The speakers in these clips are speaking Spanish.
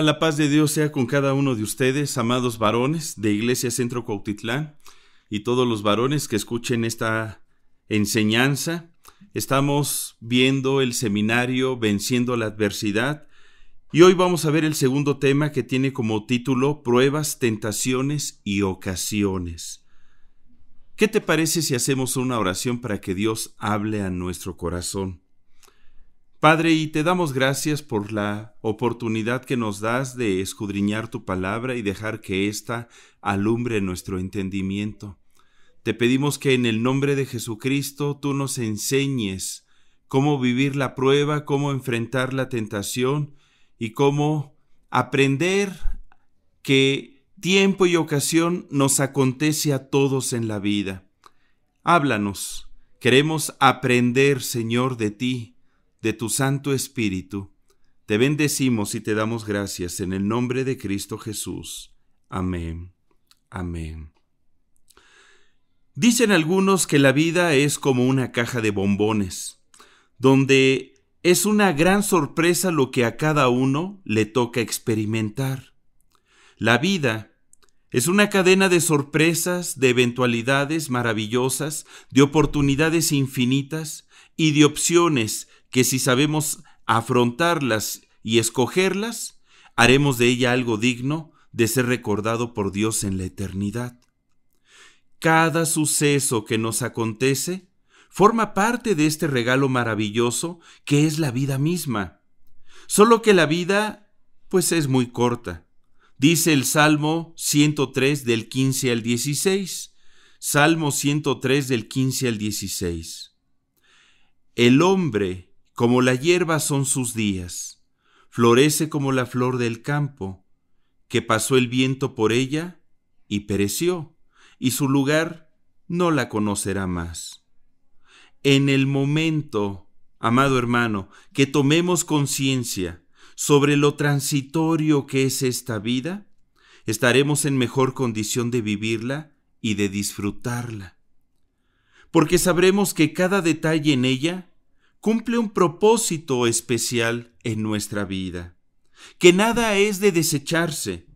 la paz de Dios sea con cada uno de ustedes, amados varones de Iglesia Centro cautitlán y todos los varones que escuchen esta enseñanza. Estamos viendo el seminario Venciendo la Adversidad y hoy vamos a ver el segundo tema que tiene como título Pruebas, Tentaciones y Ocasiones. ¿Qué te parece si hacemos una oración para que Dios hable a nuestro corazón? Padre, y te damos gracias por la oportunidad que nos das de escudriñar tu palabra y dejar que ésta alumbre nuestro entendimiento. Te pedimos que en el nombre de Jesucristo tú nos enseñes cómo vivir la prueba, cómo enfrentar la tentación y cómo aprender que tiempo y ocasión nos acontece a todos en la vida. Háblanos. Queremos aprender, Señor, de ti de tu Santo Espíritu. Te bendecimos y te damos gracias en el nombre de Cristo Jesús. Amén. Amén. Dicen algunos que la vida es como una caja de bombones, donde es una gran sorpresa lo que a cada uno le toca experimentar. La vida es una cadena de sorpresas, de eventualidades maravillosas, de oportunidades infinitas y de opciones que si sabemos afrontarlas y escogerlas, haremos de ella algo digno de ser recordado por Dios en la eternidad. Cada suceso que nos acontece forma parte de este regalo maravilloso que es la vida misma. Solo que la vida, pues es muy corta. Dice el Salmo 103 del 15 al 16. Salmo 103 del 15 al 16. El hombre como la hierba son sus días, florece como la flor del campo, que pasó el viento por ella y pereció, y su lugar no la conocerá más. En el momento, amado hermano, que tomemos conciencia sobre lo transitorio que es esta vida, estaremos en mejor condición de vivirla y de disfrutarla, porque sabremos que cada detalle en ella cumple un propósito especial en nuestra vida, que nada es de desecharse.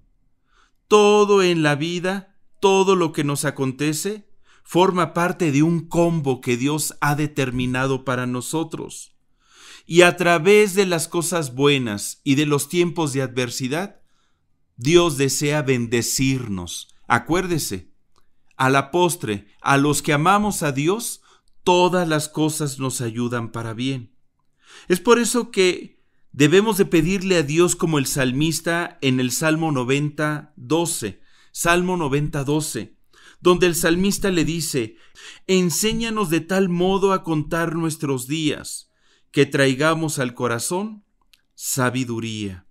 Todo en la vida, todo lo que nos acontece, forma parte de un combo que Dios ha determinado para nosotros. Y a través de las cosas buenas y de los tiempos de adversidad, Dios desea bendecirnos. Acuérdese, a la postre, a los que amamos a Dios, todas las cosas nos ayudan para bien. Es por eso que debemos de pedirle a Dios como el salmista en el Salmo 90, 12, Salmo 90, 12, donde el salmista le dice, enséñanos de tal modo a contar nuestros días, que traigamos al corazón sabiduría.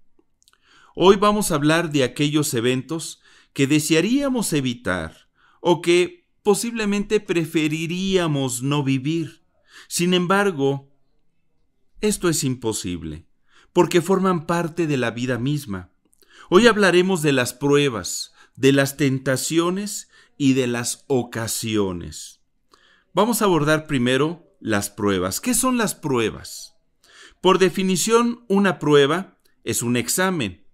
Hoy vamos a hablar de aquellos eventos que desearíamos evitar o que posiblemente preferiríamos no vivir. Sin embargo, esto es imposible, porque forman parte de la vida misma. Hoy hablaremos de las pruebas, de las tentaciones y de las ocasiones. Vamos a abordar primero las pruebas. ¿Qué son las pruebas? Por definición, una prueba es un examen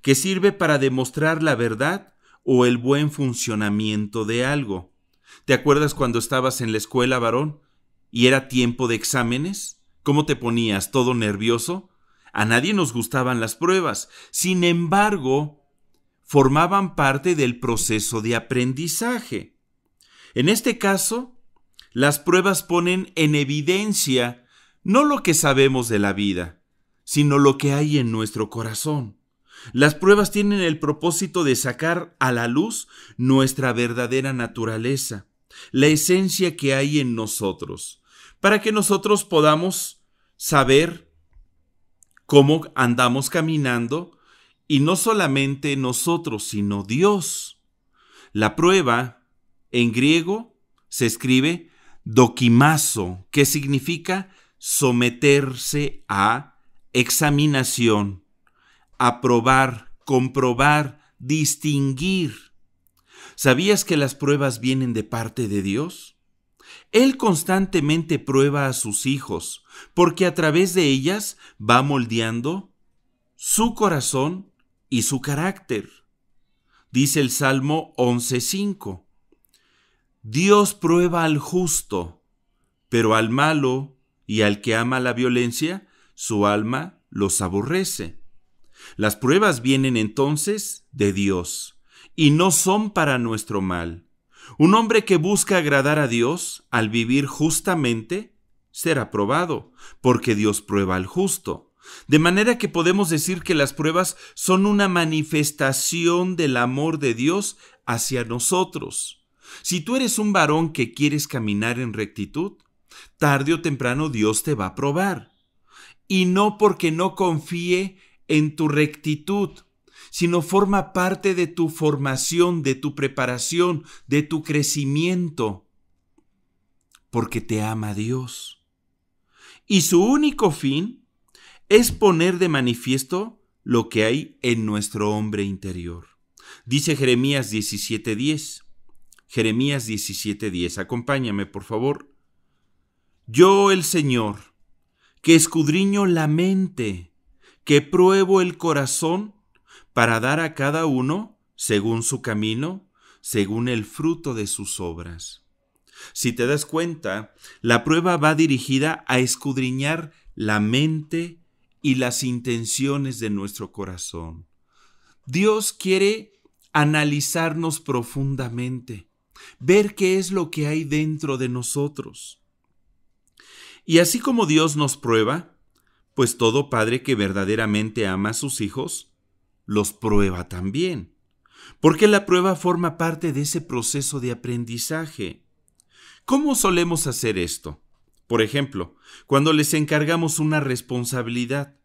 que sirve para demostrar la verdad o el buen funcionamiento de algo. ¿Te acuerdas cuando estabas en la escuela, varón? ¿Y era tiempo de exámenes? ¿Cómo te ponías todo nervioso? A nadie nos gustaban las pruebas. Sin embargo, formaban parte del proceso de aprendizaje. En este caso, las pruebas ponen en evidencia no lo que sabemos de la vida, sino lo que hay en nuestro corazón. Las pruebas tienen el propósito de sacar a la luz nuestra verdadera naturaleza la esencia que hay en nosotros, para que nosotros podamos saber cómo andamos caminando y no solamente nosotros, sino Dios. La prueba en griego se escribe doquimazo, que significa someterse a examinación, aprobar, comprobar, distinguir. ¿Sabías que las pruebas vienen de parte de Dios? Él constantemente prueba a sus hijos, porque a través de ellas va moldeando su corazón y su carácter. Dice el Salmo 11.5. Dios prueba al justo, pero al malo y al que ama la violencia, su alma los aborrece. Las pruebas vienen entonces de Dios y no son para nuestro mal. Un hombre que busca agradar a Dios al vivir justamente será probado, porque Dios prueba al justo. De manera que podemos decir que las pruebas son una manifestación del amor de Dios hacia nosotros. Si tú eres un varón que quieres caminar en rectitud, tarde o temprano Dios te va a probar. Y no porque no confíe en tu rectitud, sino forma parte de tu formación, de tu preparación, de tu crecimiento, porque te ama Dios. Y su único fin es poner de manifiesto lo que hay en nuestro hombre interior. Dice Jeremías 17:10. Jeremías 17:10. Acompáñame, por favor. Yo, el Señor, que escudriño la mente, que pruebo el corazón, para dar a cada uno según su camino, según el fruto de sus obras. Si te das cuenta, la prueba va dirigida a escudriñar la mente y las intenciones de nuestro corazón. Dios quiere analizarnos profundamente, ver qué es lo que hay dentro de nosotros. Y así como Dios nos prueba, pues todo padre que verdaderamente ama a sus hijos, los prueba también. Porque la prueba forma parte de ese proceso de aprendizaje. ¿Cómo solemos hacer esto? Por ejemplo, cuando les encargamos una responsabilidad,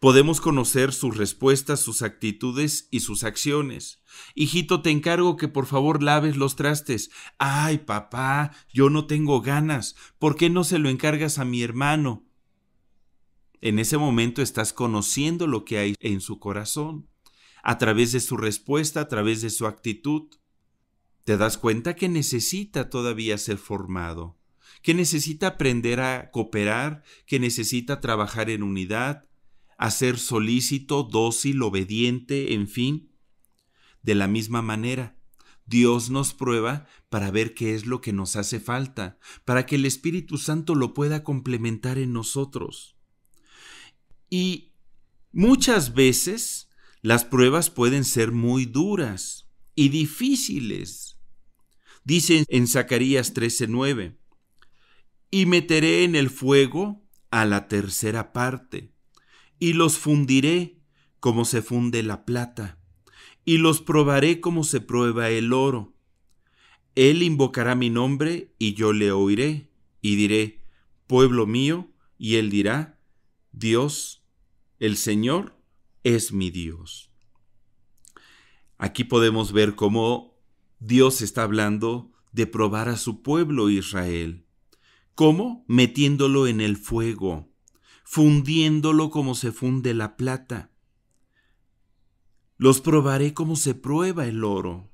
podemos conocer sus respuestas, sus actitudes y sus acciones. Hijito, te encargo que por favor laves los trastes. Ay, papá, yo no tengo ganas. ¿Por qué no se lo encargas a mi hermano? En ese momento estás conociendo lo que hay en su corazón a través de su respuesta, a través de su actitud. Te das cuenta que necesita todavía ser formado, que necesita aprender a cooperar, que necesita trabajar en unidad, a ser solícito, dócil, obediente, en fin. De la misma manera, Dios nos prueba para ver qué es lo que nos hace falta, para que el Espíritu Santo lo pueda complementar en nosotros. Y muchas veces las pruebas pueden ser muy duras y difíciles. Dice en Zacarías 13:9, y meteré en el fuego a la tercera parte, y los fundiré como se funde la plata, y los probaré como se prueba el oro. Él invocará mi nombre, y yo le oiré, y diré, pueblo mío, y él dirá, Dios, el Señor, es mi Dios. Aquí podemos ver cómo Dios está hablando de probar a su pueblo Israel. ¿Cómo? Metiéndolo en el fuego, fundiéndolo como se funde la plata. Los probaré como se prueba el oro.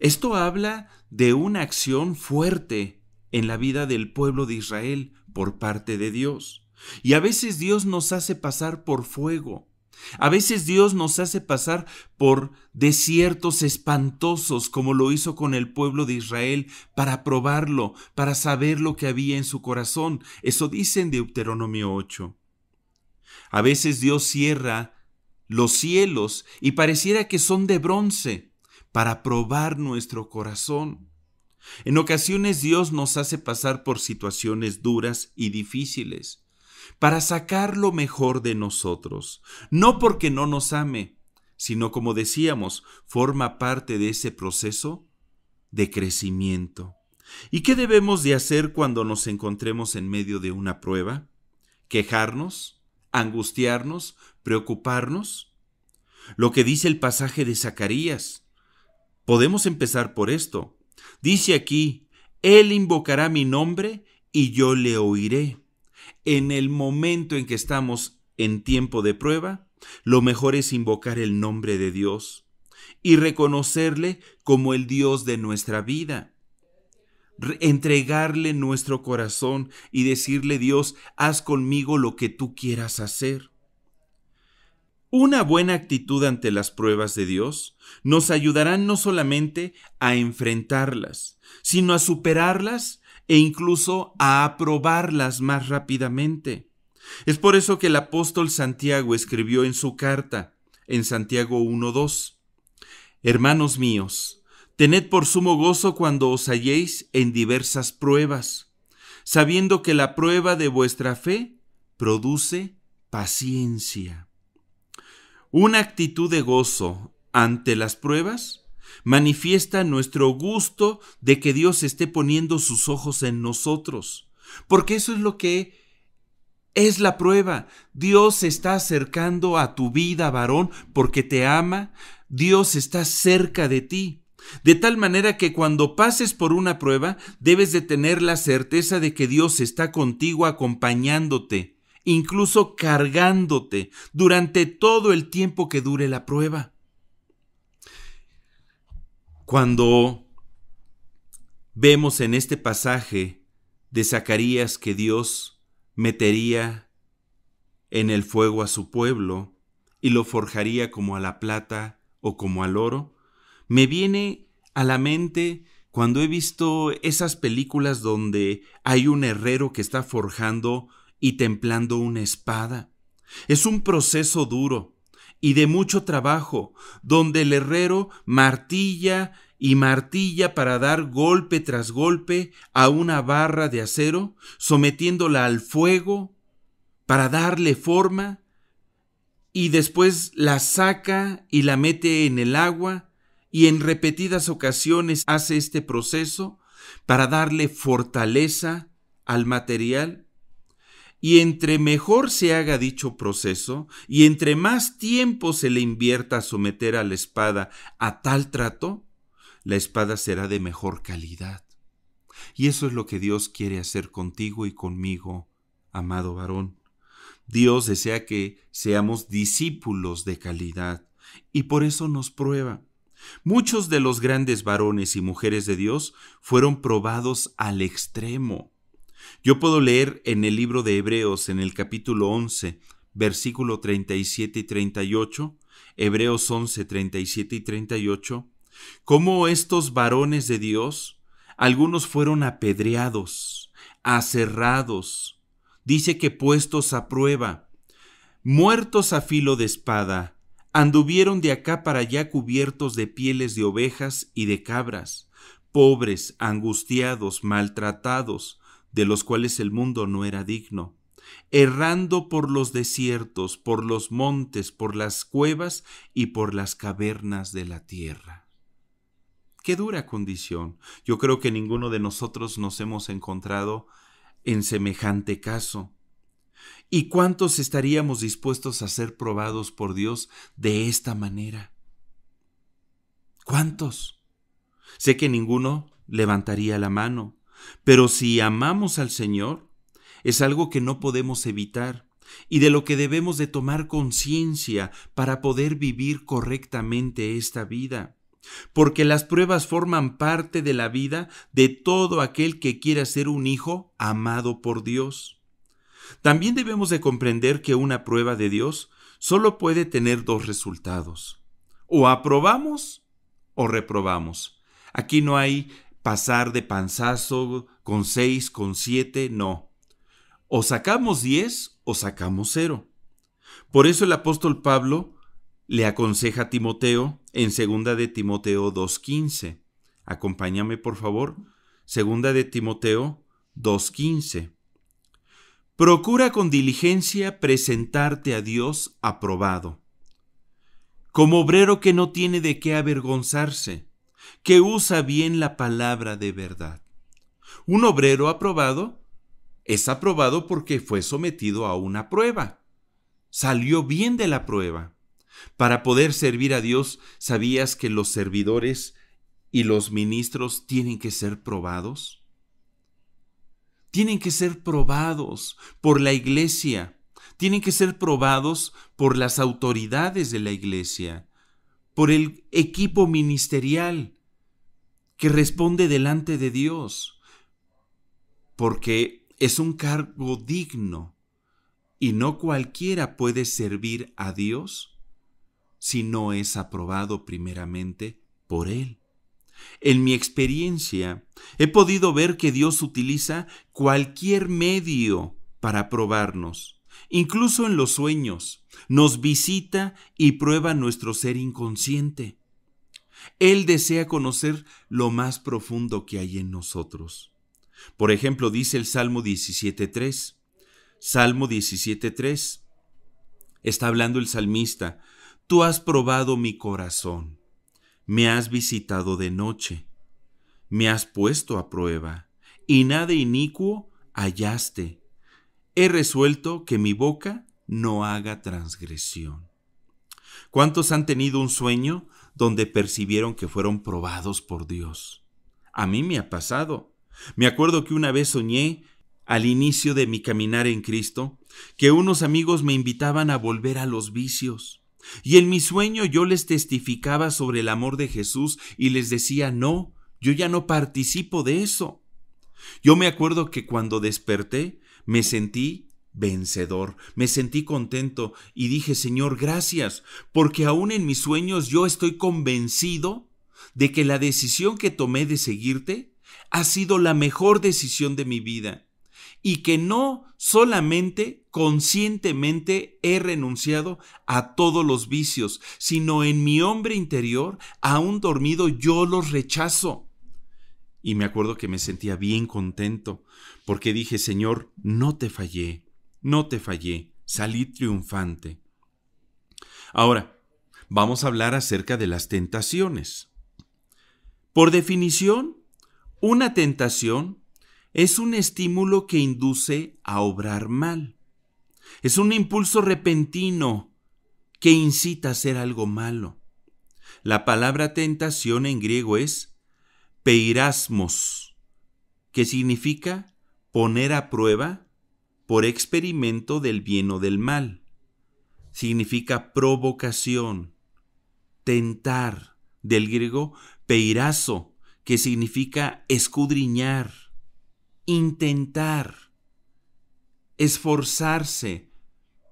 Esto habla de una acción fuerte en la vida del pueblo de Israel por parte de Dios. Y a veces Dios nos hace pasar por fuego. A veces Dios nos hace pasar por desiertos espantosos como lo hizo con el pueblo de Israel para probarlo, para saber lo que había en su corazón. Eso dice en Deuteronomio 8. A veces Dios cierra los cielos y pareciera que son de bronce para probar nuestro corazón. En ocasiones Dios nos hace pasar por situaciones duras y difíciles para sacar lo mejor de nosotros, no porque no nos ame, sino como decíamos, forma parte de ese proceso de crecimiento. ¿Y qué debemos de hacer cuando nos encontremos en medio de una prueba? ¿Quejarnos? ¿Angustiarnos? ¿Preocuparnos? Lo que dice el pasaje de Zacarías. Podemos empezar por esto. Dice aquí, Él invocará mi nombre y yo le oiré en el momento en que estamos en tiempo de prueba, lo mejor es invocar el nombre de Dios y reconocerle como el Dios de nuestra vida. entregarle nuestro corazón y decirle Dios, haz conmigo lo que tú quieras hacer. Una buena actitud ante las pruebas de Dios nos ayudará no solamente a enfrentarlas, sino a superarlas e incluso a aprobarlas más rápidamente. Es por eso que el apóstol Santiago escribió en su carta, en Santiago 1.2, Hermanos míos, tened por sumo gozo cuando os halléis en diversas pruebas, sabiendo que la prueba de vuestra fe produce paciencia. Una actitud de gozo ante las pruebas manifiesta nuestro gusto de que Dios esté poniendo sus ojos en nosotros, porque eso es lo que es la prueba. Dios se está acercando a tu vida, varón, porque te ama. Dios está cerca de ti. De tal manera que cuando pases por una prueba, debes de tener la certeza de que Dios está contigo acompañándote, incluso cargándote, durante todo el tiempo que dure la prueba. Cuando vemos en este pasaje de Zacarías que Dios metería en el fuego a su pueblo y lo forjaría como a la plata o como al oro, me viene a la mente cuando he visto esas películas donde hay un herrero que está forjando y templando una espada. Es un proceso duro, y de mucho trabajo, donde el herrero martilla y martilla para dar golpe tras golpe a una barra de acero, sometiéndola al fuego para darle forma, y después la saca y la mete en el agua, y en repetidas ocasiones hace este proceso para darle fortaleza al material y entre mejor se haga dicho proceso, y entre más tiempo se le invierta a someter a la espada a tal trato, la espada será de mejor calidad. Y eso es lo que Dios quiere hacer contigo y conmigo, amado varón. Dios desea que seamos discípulos de calidad, y por eso nos prueba. Muchos de los grandes varones y mujeres de Dios fueron probados al extremo yo puedo leer en el libro de Hebreos, en el capítulo 11, versículo 37 y 38, Hebreos 11, 37 y 38, cómo estos varones de Dios, algunos fueron apedreados, aserrados, dice que puestos a prueba, muertos a filo de espada, anduvieron de acá para allá cubiertos de pieles de ovejas y de cabras, pobres, angustiados, maltratados, de los cuales el mundo no era digno, errando por los desiertos, por los montes, por las cuevas y por las cavernas de la tierra. Qué dura condición. Yo creo que ninguno de nosotros nos hemos encontrado en semejante caso. ¿Y cuántos estaríamos dispuestos a ser probados por Dios de esta manera? ¿Cuántos? Sé que ninguno levantaría la mano, pero si amamos al Señor, es algo que no podemos evitar y de lo que debemos de tomar conciencia para poder vivir correctamente esta vida. Porque las pruebas forman parte de la vida de todo aquel que quiera ser un hijo amado por Dios. También debemos de comprender que una prueba de Dios solo puede tener dos resultados. O aprobamos o reprobamos. Aquí no hay pasar de panzazo con seis, con siete, no. O sacamos diez o sacamos cero. Por eso el apóstol Pablo le aconseja a Timoteo en segunda de Timoteo 2.15. Acompáñame por favor. Segunda de Timoteo 2.15. Procura con diligencia presentarte a Dios aprobado, como obrero que no tiene de qué avergonzarse, que usa bien la palabra de verdad. Un obrero aprobado es aprobado porque fue sometido a una prueba. Salió bien de la prueba. Para poder servir a Dios, ¿sabías que los servidores y los ministros tienen que ser probados? Tienen que ser probados por la iglesia, tienen que ser probados por las autoridades de la iglesia, por el equipo ministerial que responde delante de Dios, porque es un cargo digno y no cualquiera puede servir a Dios si no es aprobado primeramente por Él. En mi experiencia, he podido ver que Dios utiliza cualquier medio para probarnos incluso en los sueños, nos visita y prueba nuestro ser inconsciente. Él desea conocer lo más profundo que hay en nosotros. Por ejemplo, dice el Salmo 17.3. Salmo 17.3. Está hablando el salmista, Tú has probado mi corazón, me has visitado de noche, me has puesto a prueba, y nada inicuo hallaste he resuelto que mi boca no haga transgresión. ¿Cuántos han tenido un sueño donde percibieron que fueron probados por Dios? A mí me ha pasado. Me acuerdo que una vez soñé, al inicio de mi caminar en Cristo, que unos amigos me invitaban a volver a los vicios. Y en mi sueño yo les testificaba sobre el amor de Jesús y les decía, no, yo ya no participo de eso. Yo me acuerdo que cuando desperté, me sentí vencedor, me sentí contento y dije, Señor, gracias, porque aún en mis sueños yo estoy convencido de que la decisión que tomé de seguirte ha sido la mejor decisión de mi vida y que no solamente conscientemente he renunciado a todos los vicios, sino en mi hombre interior, aún dormido, yo los rechazo y me acuerdo que me sentía bien contento, porque dije, Señor, no te fallé, no te fallé, salí triunfante. Ahora, vamos a hablar acerca de las tentaciones. Por definición, una tentación es un estímulo que induce a obrar mal. Es un impulso repentino que incita a hacer algo malo. La palabra tentación en griego es peirasmos, que significa poner a prueba por experimento del bien o del mal. Significa provocación, tentar, del griego peirazo, que significa escudriñar, intentar, esforzarse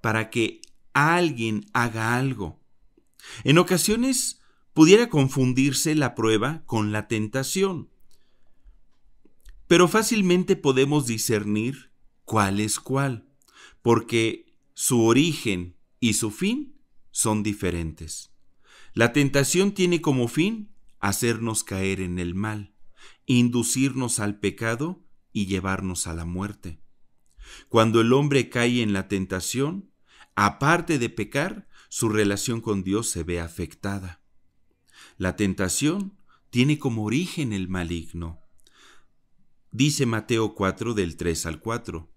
para que alguien haga algo. En ocasiones pudiera confundirse la prueba con la tentación. Pero fácilmente podemos discernir cuál es cuál, porque su origen y su fin son diferentes. La tentación tiene como fin hacernos caer en el mal, inducirnos al pecado y llevarnos a la muerte. Cuando el hombre cae en la tentación, aparte de pecar, su relación con Dios se ve afectada. La tentación tiene como origen el maligno. Dice Mateo 4 del 3 al 4.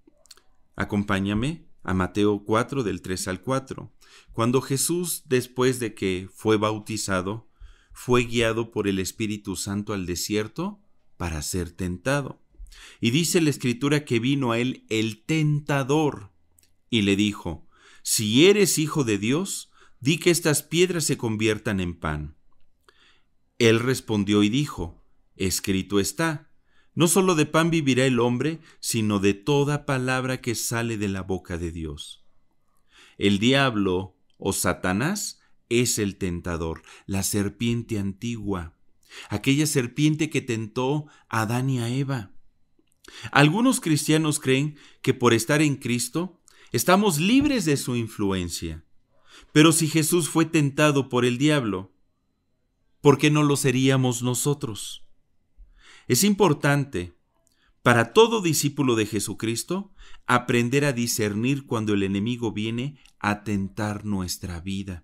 Acompáñame a Mateo 4 del 3 al 4. Cuando Jesús, después de que fue bautizado, fue guiado por el Espíritu Santo al desierto para ser tentado. Y dice la escritura que vino a él el tentador y le dijo, Si eres hijo de Dios, di que estas piedras se conviertan en pan. Él respondió y dijo, Escrito está, no solo de pan vivirá el hombre, sino de toda palabra que sale de la boca de Dios. El diablo, o Satanás, es el tentador, la serpiente antigua, aquella serpiente que tentó a Adán y a Eva. Algunos cristianos creen que por estar en Cristo estamos libres de su influencia. Pero si Jesús fue tentado por el diablo, ¿por qué no lo seríamos nosotros? Es importante para todo discípulo de Jesucristo aprender a discernir cuando el enemigo viene a tentar nuestra vida.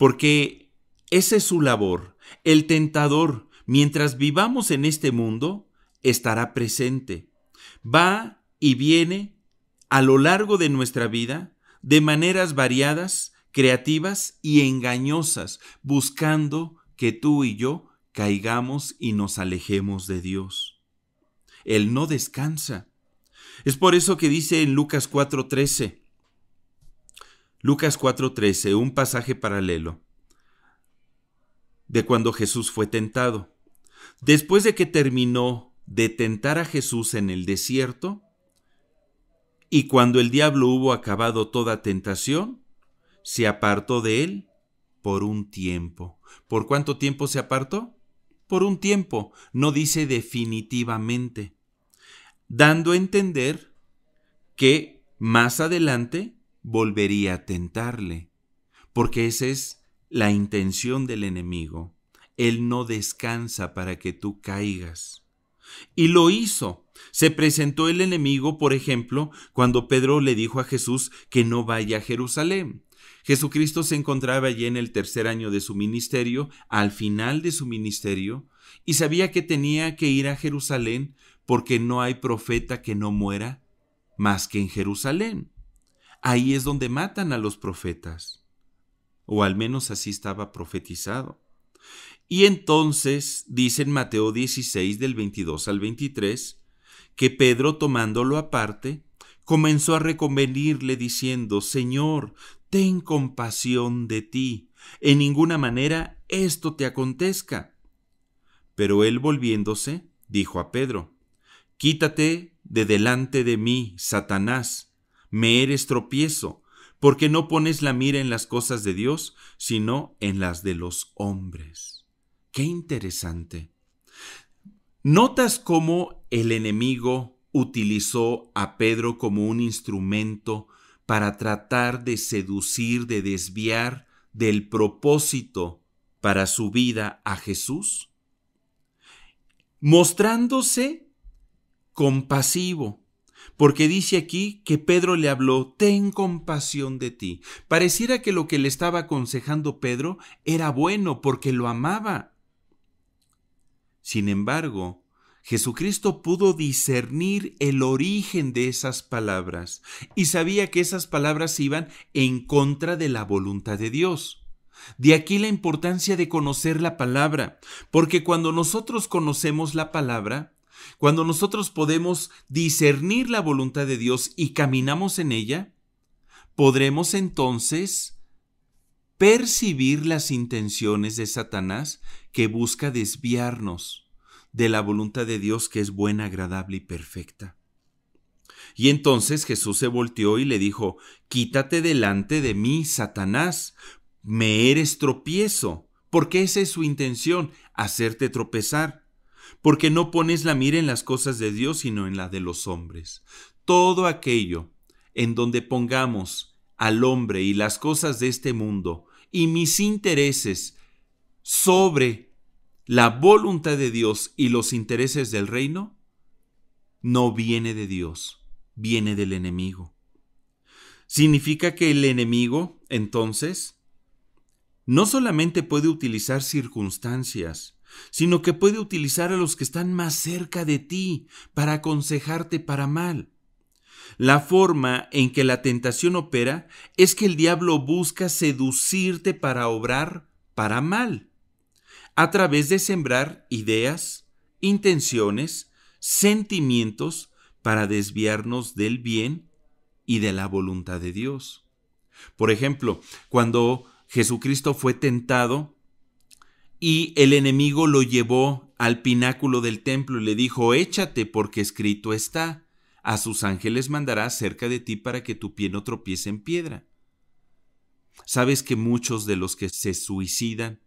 Porque esa es su labor. El tentador, mientras vivamos en este mundo, estará presente. Va y viene a lo largo de nuestra vida de maneras variadas, creativas y engañosas, buscando que tú y yo caigamos y nos alejemos de Dios. Él no descansa. Es por eso que dice en Lucas 4:13, Lucas 4:13, un pasaje paralelo, de cuando Jesús fue tentado. Después de que terminó de tentar a Jesús en el desierto, y cuando el diablo hubo acabado toda tentación, se apartó de él por un tiempo. ¿Por cuánto tiempo se apartó? Por un tiempo, no dice definitivamente, dando a entender que más adelante volvería a tentarle, porque esa es la intención del enemigo. Él no descansa para que tú caigas. Y lo hizo. Se presentó el enemigo, por ejemplo, cuando Pedro le dijo a Jesús que no vaya a Jerusalén. Jesucristo se encontraba allí en el tercer año de su ministerio, al final de su ministerio, y sabía que tenía que ir a Jerusalén porque no hay profeta que no muera más que en Jerusalén. Ahí es donde matan a los profetas, o al menos así estaba profetizado. Y entonces dice en Mateo 16 del 22 al 23 que Pedro tomándolo aparte, comenzó a reconvenirle diciendo, Señor, ten compasión de ti, en ninguna manera esto te acontezca. Pero él volviéndose, dijo a Pedro, Quítate de delante de mí, Satanás, me eres tropiezo, porque no pones la mira en las cosas de Dios, sino en las de los hombres. Qué interesante. ¿Notas cómo el enemigo utilizó a Pedro como un instrumento para tratar de seducir, de desviar del propósito para su vida a Jesús? Mostrándose compasivo, porque dice aquí que Pedro le habló, ten compasión de ti. Pareciera que lo que le estaba aconsejando Pedro era bueno porque lo amaba. Sin embargo, Jesucristo pudo discernir el origen de esas palabras y sabía que esas palabras iban en contra de la voluntad de Dios. De aquí la importancia de conocer la palabra, porque cuando nosotros conocemos la palabra, cuando nosotros podemos discernir la voluntad de Dios y caminamos en ella, podremos entonces percibir las intenciones de Satanás que busca desviarnos de la voluntad de Dios que es buena, agradable y perfecta. Y entonces Jesús se volteó y le dijo, Quítate delante de mí, Satanás, me eres tropiezo, porque esa es su intención, hacerte tropezar, porque no pones la mira en las cosas de Dios, sino en la de los hombres. Todo aquello en donde pongamos al hombre y las cosas de este mundo y mis intereses sobre la voluntad de Dios y los intereses del reino no viene de Dios, viene del enemigo. Significa que el enemigo, entonces, no solamente puede utilizar circunstancias, sino que puede utilizar a los que están más cerca de ti para aconsejarte para mal. La forma en que la tentación opera es que el diablo busca seducirte para obrar para mal a través de sembrar ideas, intenciones, sentimientos para desviarnos del bien y de la voluntad de Dios. Por ejemplo, cuando Jesucristo fue tentado y el enemigo lo llevó al pináculo del templo y le dijo, échate porque escrito está, a sus ángeles mandará cerca de ti para que tu pie no tropiece en piedra. ¿Sabes que muchos de los que se suicidan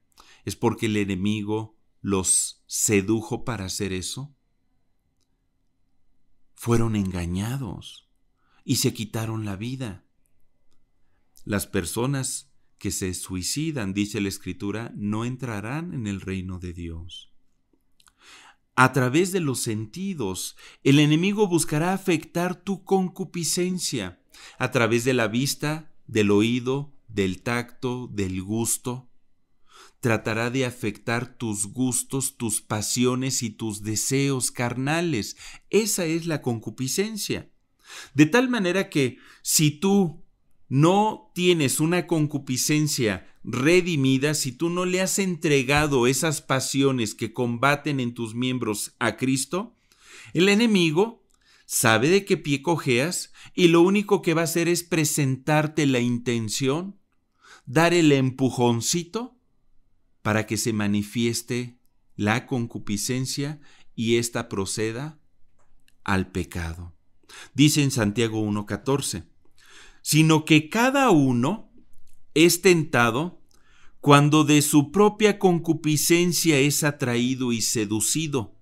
¿Es porque el enemigo los sedujo para hacer eso? Fueron engañados y se quitaron la vida. Las personas que se suicidan, dice la Escritura, no entrarán en el reino de Dios. A través de los sentidos, el enemigo buscará afectar tu concupiscencia, a través de la vista, del oído, del tacto, del gusto tratará de afectar tus gustos, tus pasiones y tus deseos carnales. Esa es la concupiscencia. De tal manera que si tú no tienes una concupiscencia redimida, si tú no le has entregado esas pasiones que combaten en tus miembros a Cristo, el enemigo sabe de qué pie cojeas y lo único que va a hacer es presentarte la intención, dar el empujoncito para que se manifieste la concupiscencia y ésta proceda al pecado. Dice en Santiago 1.14, sino que cada uno es tentado cuando de su propia concupiscencia es atraído y seducido.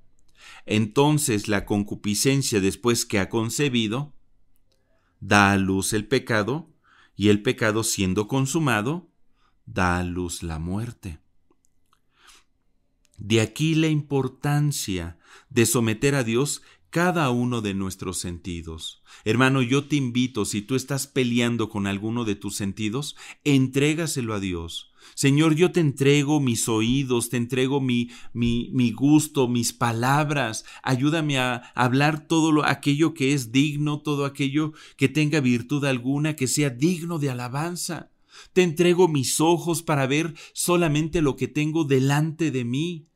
Entonces la concupiscencia después que ha concebido, da a luz el pecado, y el pecado siendo consumado, da a luz la muerte. De aquí la importancia de someter a Dios cada uno de nuestros sentidos. Hermano, yo te invito, si tú estás peleando con alguno de tus sentidos, entrégaselo a Dios. Señor, yo te entrego mis oídos, te entrego mi, mi, mi gusto, mis palabras. Ayúdame a hablar todo lo, aquello que es digno, todo aquello que tenga virtud alguna, que sea digno de alabanza. Te entrego mis ojos para ver solamente lo que tengo delante de mí.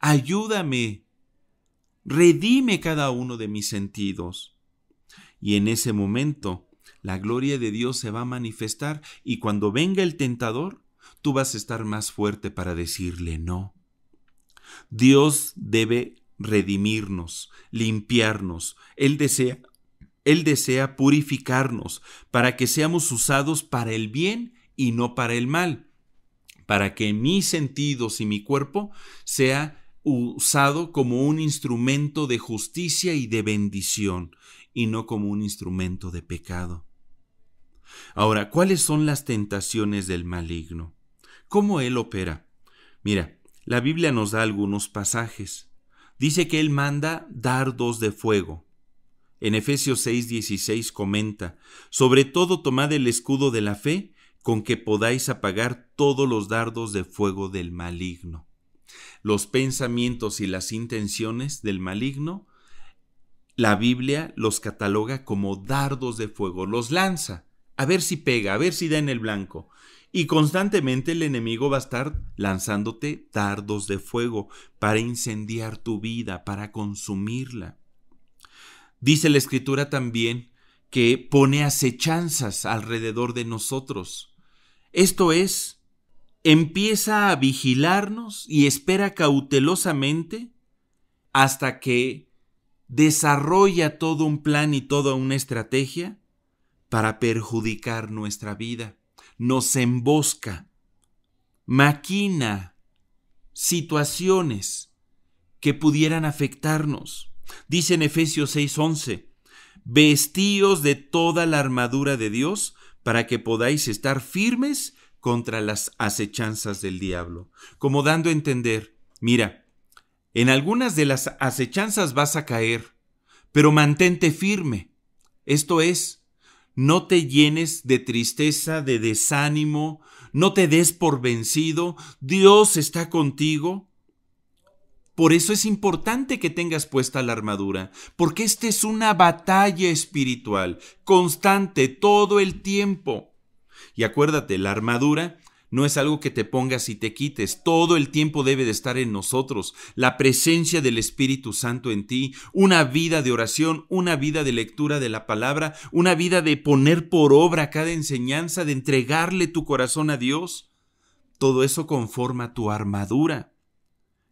Ayúdame. Redime cada uno de mis sentidos. Y en ese momento, la gloria de Dios se va a manifestar y cuando venga el tentador, tú vas a estar más fuerte para decirle no. Dios debe redimirnos, limpiarnos. Él desea, Él desea purificarnos para que seamos usados para el bien y no para el mal, para que mis sentidos y mi cuerpo sea usado como un instrumento de justicia y de bendición, y no como un instrumento de pecado. Ahora, ¿cuáles son las tentaciones del maligno? ¿Cómo él opera? Mira, la Biblia nos da algunos pasajes. Dice que él manda dardos de fuego. En Efesios 6:16 comenta, sobre todo tomad el escudo de la fe, con que podáis apagar todos los dardos de fuego del maligno. Los pensamientos y las intenciones del maligno, la Biblia los cataloga como dardos de fuego, los lanza, a ver si pega, a ver si da en el blanco. Y constantemente el enemigo va a estar lanzándote dardos de fuego para incendiar tu vida, para consumirla. Dice la escritura también que pone acechanzas alrededor de nosotros. Esto es, empieza a vigilarnos y espera cautelosamente hasta que desarrolla todo un plan y toda una estrategia para perjudicar nuestra vida. Nos embosca, maquina situaciones que pudieran afectarnos. Dice en Efesios 6:11, vestíos de toda la armadura de Dios para que podáis estar firmes contra las acechanzas del diablo, como dando a entender, mira, en algunas de las acechanzas vas a caer, pero mantente firme. Esto es, no te llenes de tristeza, de desánimo, no te des por vencido, Dios está contigo. Por eso es importante que tengas puesta la armadura, porque esta es una batalla espiritual, constante, todo el tiempo. Y acuérdate, la armadura no es algo que te pongas y te quites, todo el tiempo debe de estar en nosotros, la presencia del Espíritu Santo en ti, una vida de oración, una vida de lectura de la palabra, una vida de poner por obra cada enseñanza, de entregarle tu corazón a Dios. Todo eso conforma tu armadura.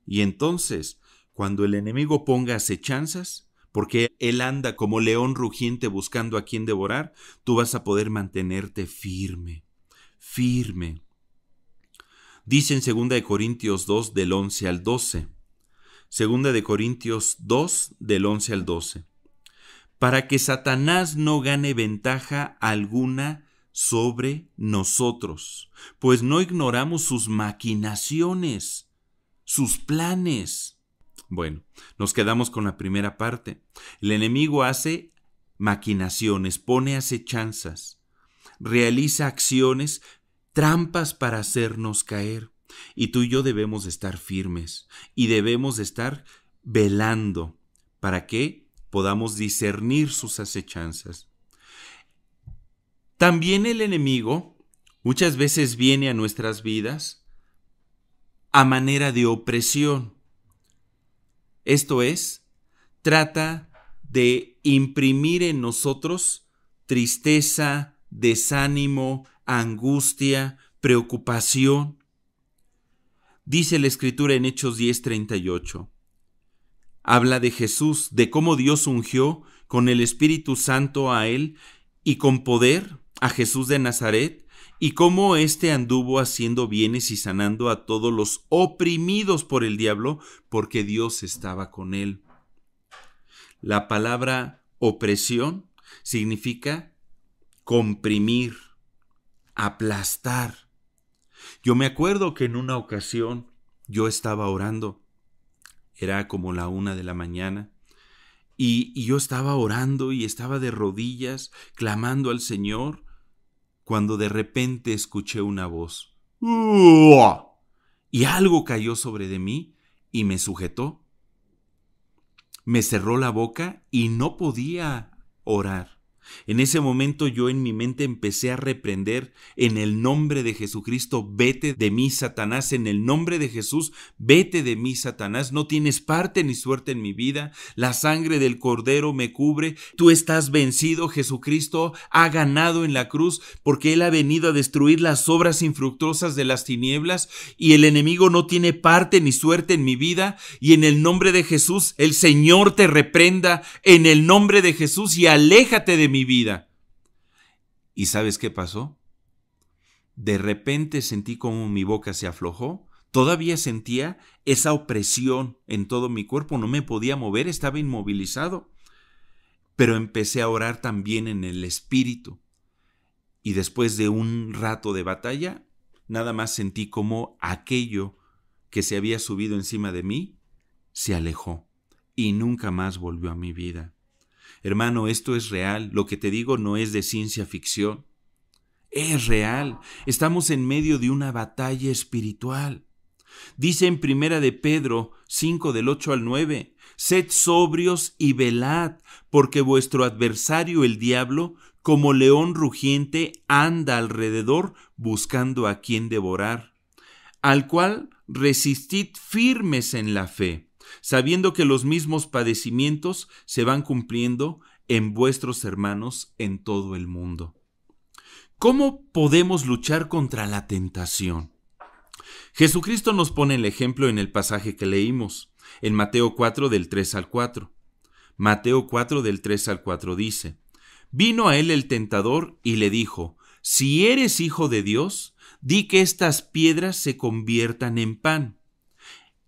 Y entonces, cuando el enemigo ponga acechanzas, porque él anda como león rugiente buscando a quien devorar, tú vas a poder mantenerte firme, firme. Dice en 2 Corintios 2 del 11 al 12. 2 de Corintios 2 del 11 al 12. Para que Satanás no gane ventaja alguna sobre nosotros, pues no ignoramos sus maquinaciones sus planes. Bueno, nos quedamos con la primera parte. El enemigo hace maquinaciones, pone acechanzas, realiza acciones, trampas para hacernos caer. Y tú y yo debemos estar firmes y debemos estar velando para que podamos discernir sus acechanzas. También el enemigo muchas veces viene a nuestras vidas a manera de opresión. Esto es, trata de imprimir en nosotros tristeza, desánimo, angustia, preocupación. Dice la escritura en Hechos 10:38. Habla de Jesús, de cómo Dios ungió con el Espíritu Santo a él y con poder a Jesús de Nazaret y cómo éste anduvo haciendo bienes y sanando a todos los oprimidos por el diablo, porque Dios estaba con él. La palabra opresión significa comprimir, aplastar. Yo me acuerdo que en una ocasión yo estaba orando, era como la una de la mañana, y yo estaba orando y estaba de rodillas, clamando al Señor, cuando de repente escuché una voz. Y algo cayó sobre de mí y me sujetó. Me cerró la boca y no podía orar. En ese momento yo en mi mente empecé a reprender en el nombre de Jesucristo, vete de mí, Satanás, en el nombre de Jesús, vete de mí, Satanás, no tienes parte ni suerte en mi vida, la sangre del cordero me cubre, tú estás vencido, Jesucristo ha ganado en la cruz porque él ha venido a destruir las obras infructuosas de las tinieblas y el enemigo no tiene parte ni suerte en mi vida y en el nombre de Jesús el Señor te reprenda en el nombre de Jesús y aléjate de mí mi vida. ¿Y sabes qué pasó? De repente sentí como mi boca se aflojó, todavía sentía esa opresión en todo mi cuerpo, no me podía mover, estaba inmovilizado, pero empecé a orar también en el espíritu. Y después de un rato de batalla, nada más sentí como aquello que se había subido encima de mí se alejó y nunca más volvió a mi vida. Hermano, esto es real, lo que te digo no es de ciencia ficción. Es real, estamos en medio de una batalla espiritual. Dice en Primera de Pedro 5 del 8 al 9, Sed sobrios y velad, porque vuestro adversario el diablo, como león rugiente, anda alrededor buscando a quien devorar, al cual resistid firmes en la fe sabiendo que los mismos padecimientos se van cumpliendo en vuestros hermanos en todo el mundo. ¿Cómo podemos luchar contra la tentación? Jesucristo nos pone el ejemplo en el pasaje que leímos, en Mateo 4 del 3 al 4. Mateo 4 del 3 al 4 dice, Vino a él el tentador y le dijo, Si eres hijo de Dios, di que estas piedras se conviertan en pan.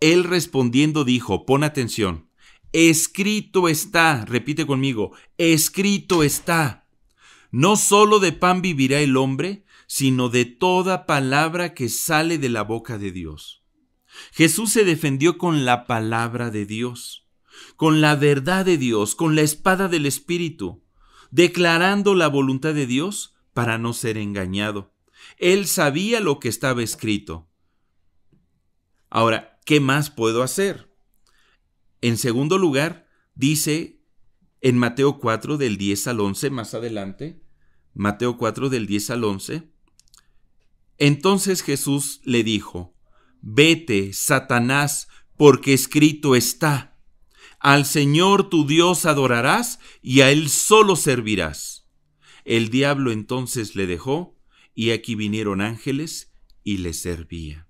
Él respondiendo dijo, pon atención, escrito está, repite conmigo, escrito está, no solo de pan vivirá el hombre, sino de toda palabra que sale de la boca de Dios. Jesús se defendió con la palabra de Dios, con la verdad de Dios, con la espada del Espíritu, declarando la voluntad de Dios para no ser engañado. Él sabía lo que estaba escrito. Ahora, ¿qué más puedo hacer? En segundo lugar, dice en Mateo 4 del 10 al 11, más adelante, Mateo 4 del 10 al 11, entonces Jesús le dijo, Vete, Satanás, porque escrito está, al Señor tu Dios adorarás y a Él solo servirás. El diablo entonces le dejó, y aquí vinieron ángeles y le servía.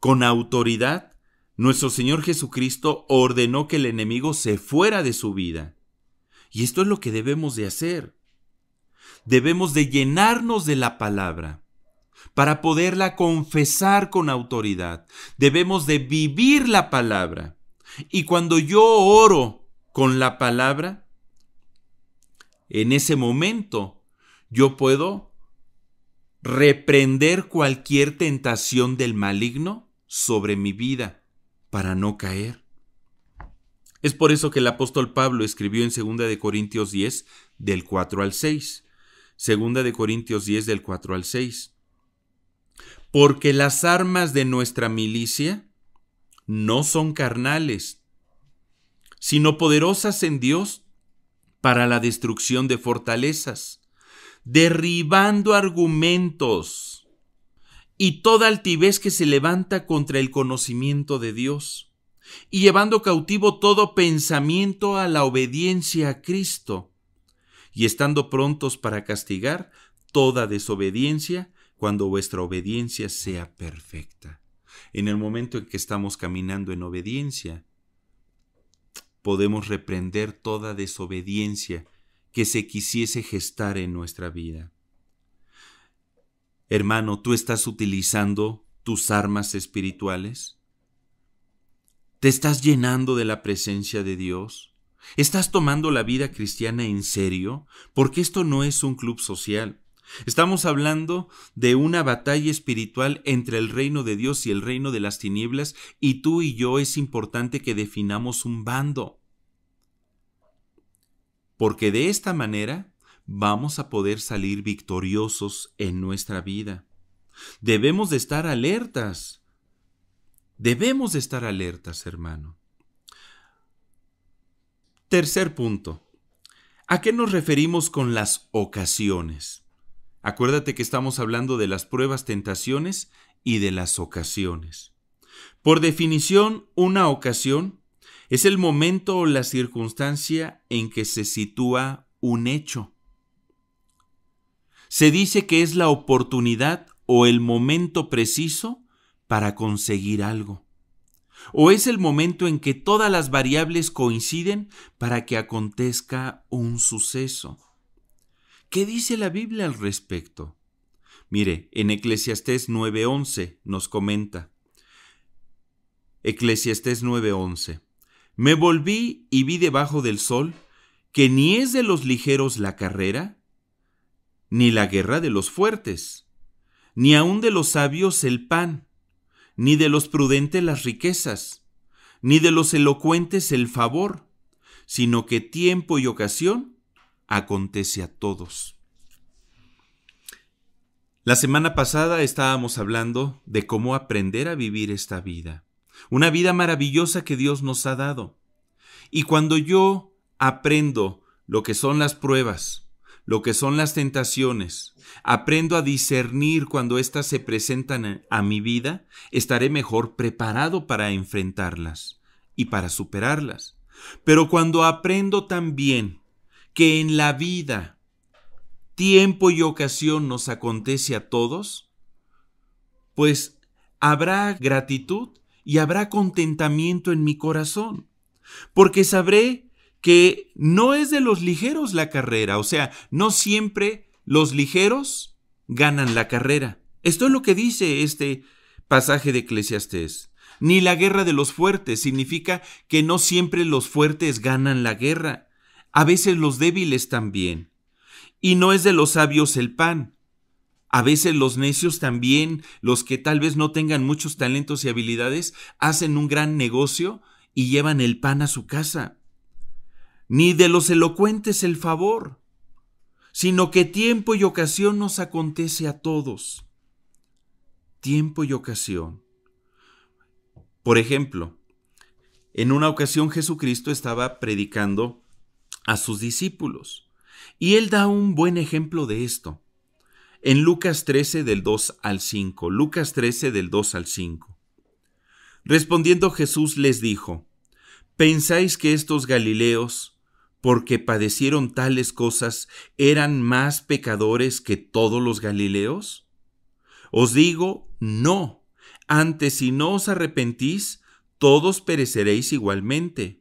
Con autoridad, nuestro Señor Jesucristo ordenó que el enemigo se fuera de su vida. Y esto es lo que debemos de hacer. Debemos de llenarnos de la palabra para poderla confesar con autoridad. Debemos de vivir la palabra. Y cuando yo oro con la palabra, en ese momento yo puedo reprender cualquier tentación del maligno sobre mi vida para no caer. Es por eso que el apóstol Pablo escribió en 2 de Corintios 10 del 4 al 6. 2 de Corintios 10 del 4 al 6. Porque las armas de nuestra milicia no son carnales, sino poderosas en Dios para la destrucción de fortalezas, derribando argumentos y toda altivez que se levanta contra el conocimiento de Dios, y llevando cautivo todo pensamiento a la obediencia a Cristo, y estando prontos para castigar toda desobediencia cuando vuestra obediencia sea perfecta. En el momento en que estamos caminando en obediencia, podemos reprender toda desobediencia que se quisiese gestar en nuestra vida. Hermano, ¿tú estás utilizando tus armas espirituales? ¿Te estás llenando de la presencia de Dios? ¿Estás tomando la vida cristiana en serio? Porque esto no es un club social. Estamos hablando de una batalla espiritual entre el reino de Dios y el reino de las tinieblas, y tú y yo es importante que definamos un bando. Porque de esta manera vamos a poder salir victoriosos en nuestra vida. Debemos de estar alertas. Debemos de estar alertas, hermano. Tercer punto. ¿A qué nos referimos con las ocasiones? Acuérdate que estamos hablando de las pruebas, tentaciones y de las ocasiones. Por definición, una ocasión es el momento o la circunstancia en que se sitúa un hecho se dice que es la oportunidad o el momento preciso para conseguir algo. O es el momento en que todas las variables coinciden para que acontezca un suceso. ¿Qué dice la Biblia al respecto? Mire, en Eclesiastés 9:11 nos comenta. Eclesiastés 9:11. Me volví y vi debajo del sol que ni es de los ligeros la carrera, ni la guerra de los fuertes, ni aun de los sabios el pan, ni de los prudentes las riquezas, ni de los elocuentes el favor, sino que tiempo y ocasión acontece a todos. La semana pasada estábamos hablando de cómo aprender a vivir esta vida, una vida maravillosa que Dios nos ha dado. Y cuando yo aprendo lo que son las pruebas, lo que son las tentaciones, aprendo a discernir cuando éstas se presentan a mi vida, estaré mejor preparado para enfrentarlas y para superarlas. Pero cuando aprendo también que en la vida tiempo y ocasión nos acontece a todos, pues habrá gratitud y habrá contentamiento en mi corazón, porque sabré que no es de los ligeros la carrera, o sea, no siempre los ligeros ganan la carrera. Esto es lo que dice este pasaje de Eclesiastés. Ni la guerra de los fuertes significa que no siempre los fuertes ganan la guerra, a veces los débiles también. Y no es de los sabios el pan. A veces los necios también, los que tal vez no tengan muchos talentos y habilidades, hacen un gran negocio y llevan el pan a su casa ni de los elocuentes el favor, sino que tiempo y ocasión nos acontece a todos. Tiempo y ocasión. Por ejemplo, en una ocasión Jesucristo estaba predicando a sus discípulos y él da un buen ejemplo de esto. En Lucas 13 del 2 al 5, Lucas 13 del 2 al 5. Respondiendo Jesús les dijo, ¿pensáis que estos Galileos porque padecieron tales cosas, eran más pecadores que todos los Galileos? Os digo, no. Antes si no os arrepentís, todos pereceréis igualmente.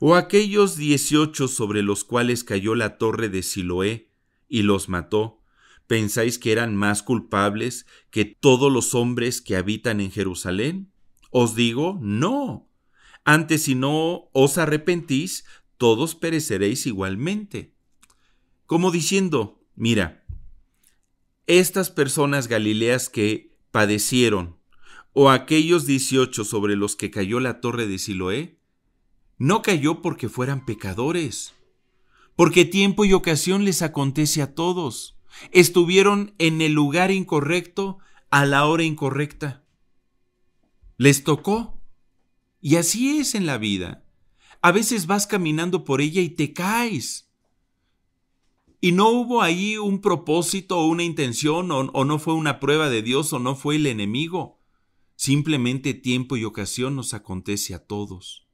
O aquellos dieciocho sobre los cuales cayó la torre de Siloé y los mató, ¿pensáis que eran más culpables que todos los hombres que habitan en Jerusalén? Os digo, no. Antes si no os arrepentís, todos pereceréis igualmente. Como diciendo, mira, estas personas galileas que padecieron, o aquellos 18 sobre los que cayó la torre de Siloé, no cayó porque fueran pecadores, porque tiempo y ocasión les acontece a todos. Estuvieron en el lugar incorrecto a la hora incorrecta. Les tocó. Y así es en la vida. A veces vas caminando por ella y te caes. Y no hubo ahí un propósito o una intención o, no fue una prueba de Dios o no fue el enemigo. Simplemente tiempo y ocasión nos acontece a todos.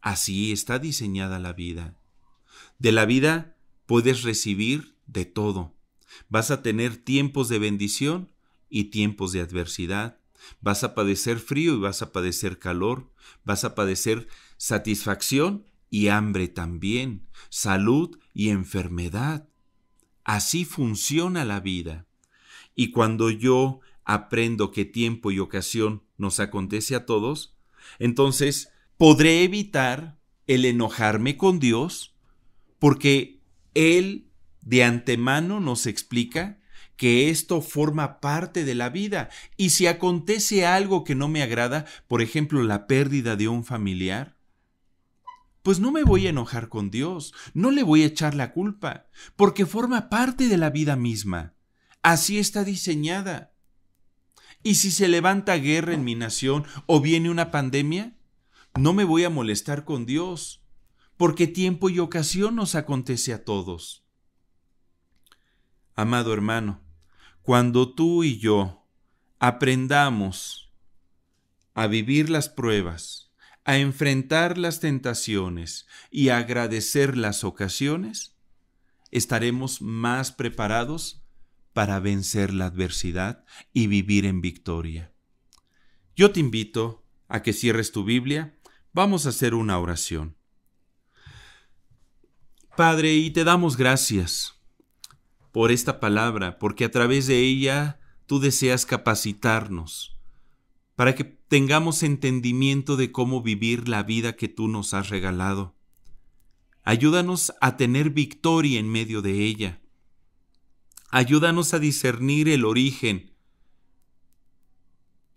Así está diseñada la vida. De la vida puedes recibir de todo. Vas a tener tiempos de bendición y tiempos de adversidad, Vas a padecer frío y vas a padecer calor, vas a padecer satisfacción y hambre también, salud y enfermedad. Así funciona la vida. Y cuando yo aprendo que tiempo y ocasión nos acontece a todos, entonces podré evitar el enojarme con Dios porque Él de antemano nos explica que esto forma parte de la vida y si acontece algo que no me agrada, por ejemplo la pérdida de un familiar, pues no me voy a enojar con Dios, no le voy a echar la culpa, porque forma parte de la vida misma. Así está diseñada. Y si se levanta guerra en mi nación o viene una pandemia, no me voy a molestar con Dios, porque tiempo y ocasión nos acontece a todos. Amado hermano, cuando tú y yo aprendamos a vivir las pruebas, a enfrentar las tentaciones y a agradecer las ocasiones, estaremos más preparados para vencer la adversidad y vivir en victoria. Yo te invito a que cierres tu Biblia, vamos a hacer una oración. Padre, y te damos gracias por esta palabra, porque a través de ella tú deseas capacitarnos para que tengamos entendimiento de cómo vivir la vida que tú nos has regalado. Ayúdanos a tener victoria en medio de ella. Ayúdanos a discernir el origen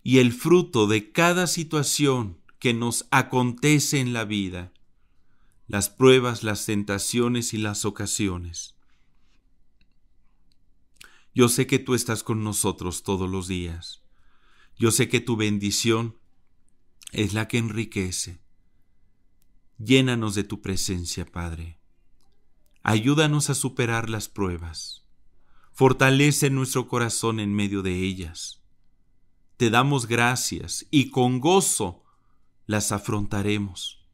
y el fruto de cada situación que nos acontece en la vida, las pruebas, las tentaciones y las ocasiones. Yo sé que tú estás con nosotros todos los días. Yo sé que tu bendición es la que enriquece. Llénanos de tu presencia, Padre. Ayúdanos a superar las pruebas. Fortalece nuestro corazón en medio de ellas. Te damos gracias y con gozo las afrontaremos.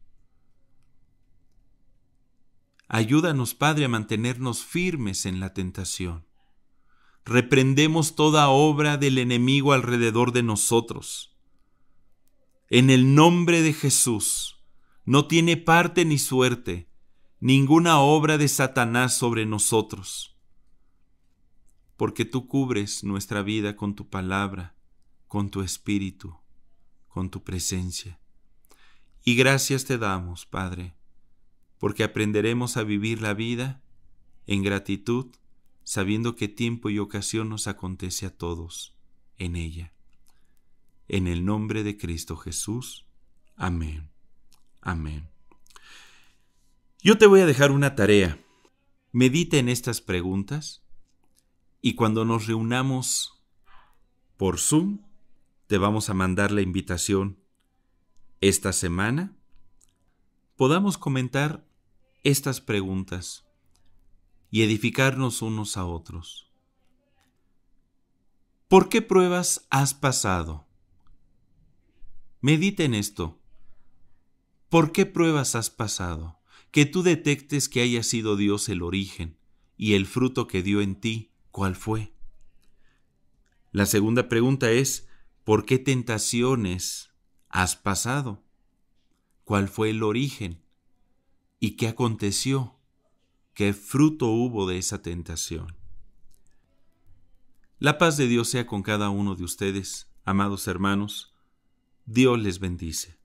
Ayúdanos, Padre, a mantenernos firmes en la tentación reprendemos toda obra del enemigo alrededor de nosotros. En el nombre de Jesús, no tiene parte ni suerte ninguna obra de Satanás sobre nosotros, porque tú cubres nuestra vida con tu palabra, con tu espíritu, con tu presencia. Y gracias te damos, Padre, porque aprenderemos a vivir la vida en gratitud sabiendo que tiempo y ocasión nos acontece a todos en ella. En el nombre de Cristo Jesús. Amén. Amén. Yo te voy a dejar una tarea. Medita en estas preguntas y cuando nos reunamos por Zoom, te vamos a mandar la invitación esta semana. Podamos comentar estas preguntas y edificarnos unos a otros. ¿Por qué pruebas has pasado? Medita en esto. ¿Por qué pruebas has pasado? Que tú detectes que haya sido Dios el origen y el fruto que dio en ti, ¿cuál fue? La segunda pregunta es, ¿por qué tentaciones has pasado? ¿Cuál fue el origen? ¿Y qué aconteció? qué fruto hubo de esa tentación. La paz de Dios sea con cada uno de ustedes, amados hermanos. Dios les bendice.